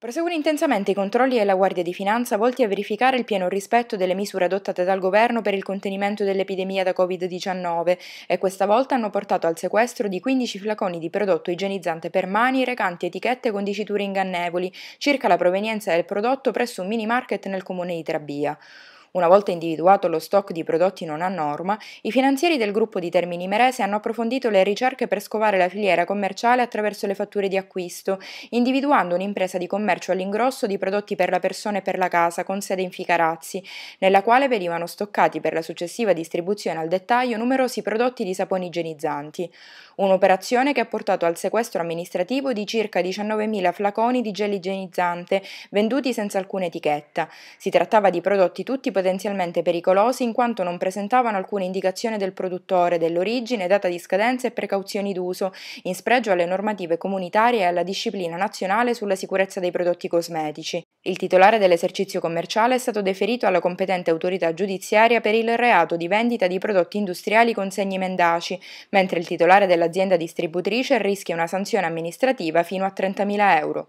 Proseguono intensamente i controlli alla Guardia di Finanza volti a verificare il pieno rispetto delle misure adottate dal governo per il contenimento dell'epidemia da Covid-19 e questa volta hanno portato al sequestro di 15 flaconi di prodotto igienizzante per mani recanti etichette con diciture ingannevoli circa la provenienza del prodotto presso un mini market nel comune di Trabia. Una volta individuato lo stock di prodotti non a norma, i finanzieri del gruppo di Termini Merese hanno approfondito le ricerche per scovare la filiera commerciale attraverso le fatture di acquisto, individuando un'impresa di commercio all'ingrosso di prodotti per la persona e per la casa con sede in Ficarazzi, nella quale venivano stoccati per la successiva distribuzione al dettaglio numerosi prodotti di saponi igienizzanti. Un'operazione che ha portato al sequestro amministrativo di circa 19.000 flaconi di gel igienizzante venduti senza alcuna etichetta. Si trattava di prodotti tutti potenzialmente pericolosi in quanto non presentavano alcuna indicazione del produttore, dell'origine, data di scadenza e precauzioni d'uso, in spregio alle normative comunitarie e alla disciplina nazionale sulla sicurezza dei prodotti cosmetici. Il titolare dell'esercizio commerciale è stato deferito alla competente autorità giudiziaria per il reato di vendita di prodotti industriali con segni mendaci, mentre il titolare dell'azienda distributrice rischia una sanzione amministrativa fino a 30.000 euro.